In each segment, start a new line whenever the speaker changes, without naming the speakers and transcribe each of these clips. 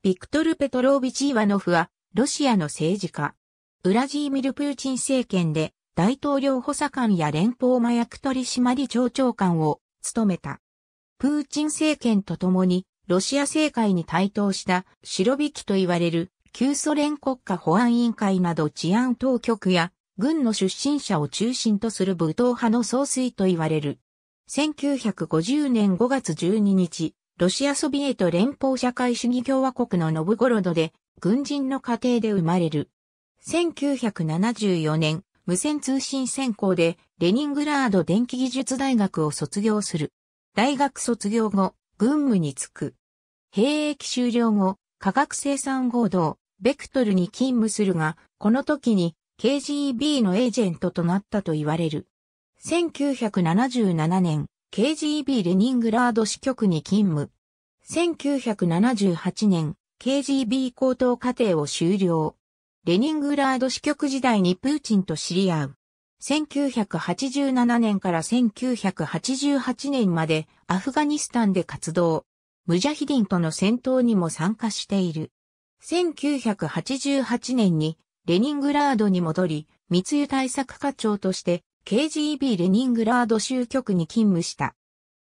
ビクトル・ペトロービチ・イワノフは、ロシアの政治家。ウラジーミル・プーチン政権で、大統領補佐官や連邦麻薬取締庁長官を務めた。プーチン政権とともに、ロシア政界に台頭した白引きと言われる旧ソ連国家保安委員会など治安当局や軍の出身者を中心とする武闘派の総帥と言われる。1950年5月12日、ロシアソビエト連邦社会主義共和国のノブゴロドで、軍人の家庭で生まれる。1974年、無線通信専攻で、レニングラード電気技術大学を卒業する。大学卒業後、軍務に就く。兵役終了後、科学生産合同、ベクトルに勤務するが、この時に KGB のエージェントとなったと言われる。1977年、KGB レニングラード支局に勤務。1978年、KGB 高等課程を修了。レニングラード支局時代にプーチンと知り合う。1987年から1988年までアフガニスタンで活動。ムジャヒディンとの戦闘にも参加している。1988年にレニングラードに戻り、密輸対策課長として KGB レニングラード州局に勤務した。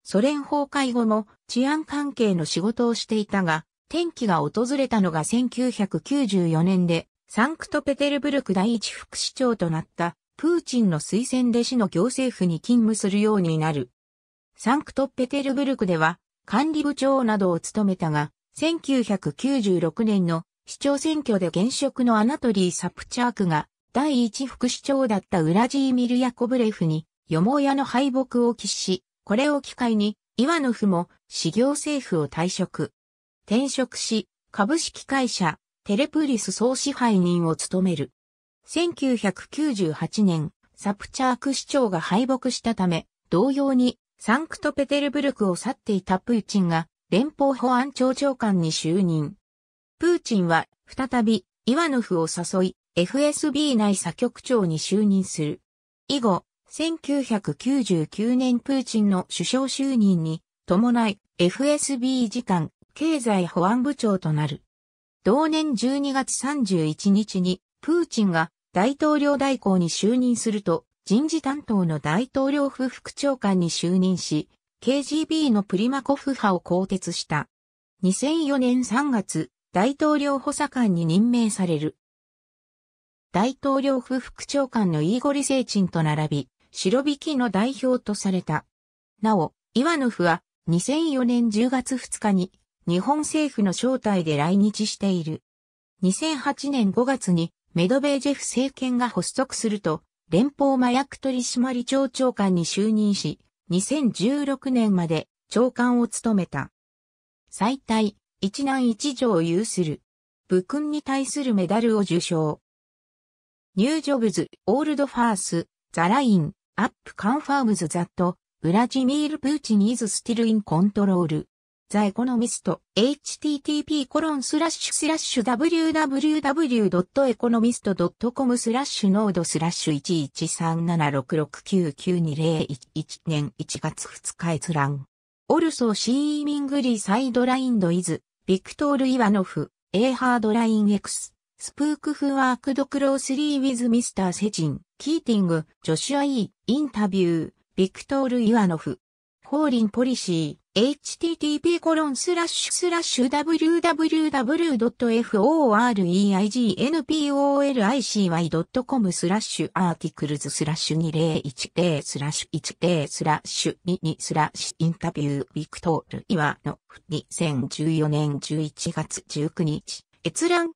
ソ連崩壊後も治安関係の仕事をしていたが、転機が訪れたのが1994年で、サンクトペテルブルク第一副市長となったプーチンの推薦で市の行政府に勤務するようになる。サンクトペテルブルクでは管理部長などを務めたが、1996年の市長選挙で現職のアナトリー・サプチャークが第一副首長だったウラジーミル・ヤコブレフに、よもやの敗北を喫し、これを機会に、イワノフも、市業政府を退職。転職し、株式会社、テレプリス総支配人を務める。1998年、サプチャーク市長が敗北したため、同様に、サンクトペテルブルクを去っていたプーチンが、連邦保安庁長官に就任。プーチンは、再び、イワノフを誘い、FSB 内査局長に就任する。以後、1999年プーチンの首相就任に伴い FSB 次官経済保安部長となる。同年12月31日にプーチンが大統領代行に就任すると人事担当の大統領府副長官に就任し、KGB のプリマコフ派を更迭した。2004年3月、大統領補佐官に任命される。大統領府副長官のイーゴリ・聖鎮と並び、白引きの代表とされた。なお、イワノフは2004年10月2日に日本政府の招待で来日している。2008年5月にメドベージェフ政権が発足すると、連邦麻薬取締庁長官に就任し、2016年まで長官を務めた。最大、一男一女を有する。武勲に対するメダルを受賞。ニュージョブズ、オールドファース、ザライン、アップカンファームズザット、ウラジミール・プーチニーズ・スティル・イン・コントロール。ザ・エコノミスト、http コロンスラッシュスラッシュ www.economist.com スラッシュノードスラッシュ113766992011年1月2日閲覧。オルソー・シーミングリー・サイドラインド・イズ、ビクトール・イワノフ、エーハードライン・エクス。スプークフワークドクロースリーウィズミスターセジン、キーティング、ジョシュア・イー、インタビュー、ビクトール・イワノフ。リンポリシー、http コロンスラッシュスラッシュ www.foreignpolicy.com スラッシュアーティクルズスラッシュ2010スラッシュ10スラッシュ22スラッシュインタビュービクトール・イワノフ2014年11月19日閲覧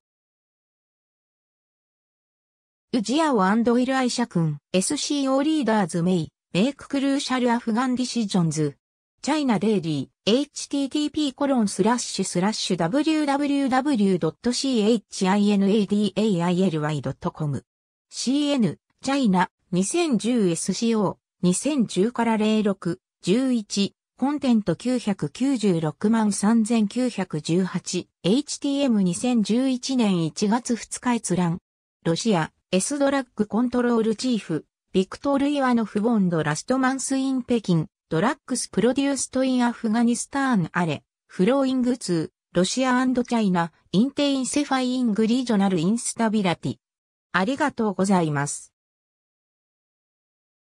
ウジアオイルアイシャ君、SCO リーダーズメイ、メイククルーシャルアフガンディシジョンズ、チャイナデイリー、http コロンスラッシュスラッシュ www.chinadaily.com cn, チャイナ、2010SCO、2010から06、11、コンテント996万3918、HTM2011 年1月2日閲覧。ロシア、S ドラッグコントロールチーフ、ビクトル・イワノフ・ボンド・ラストマンス・イン・北京、ドラッグス・プロデュースト・イン・アフガニスターン・アレ、フローイングツー、ロシアチャイナ、インテインセファイングリージョナル・インスタビラティ。ありがとうございます。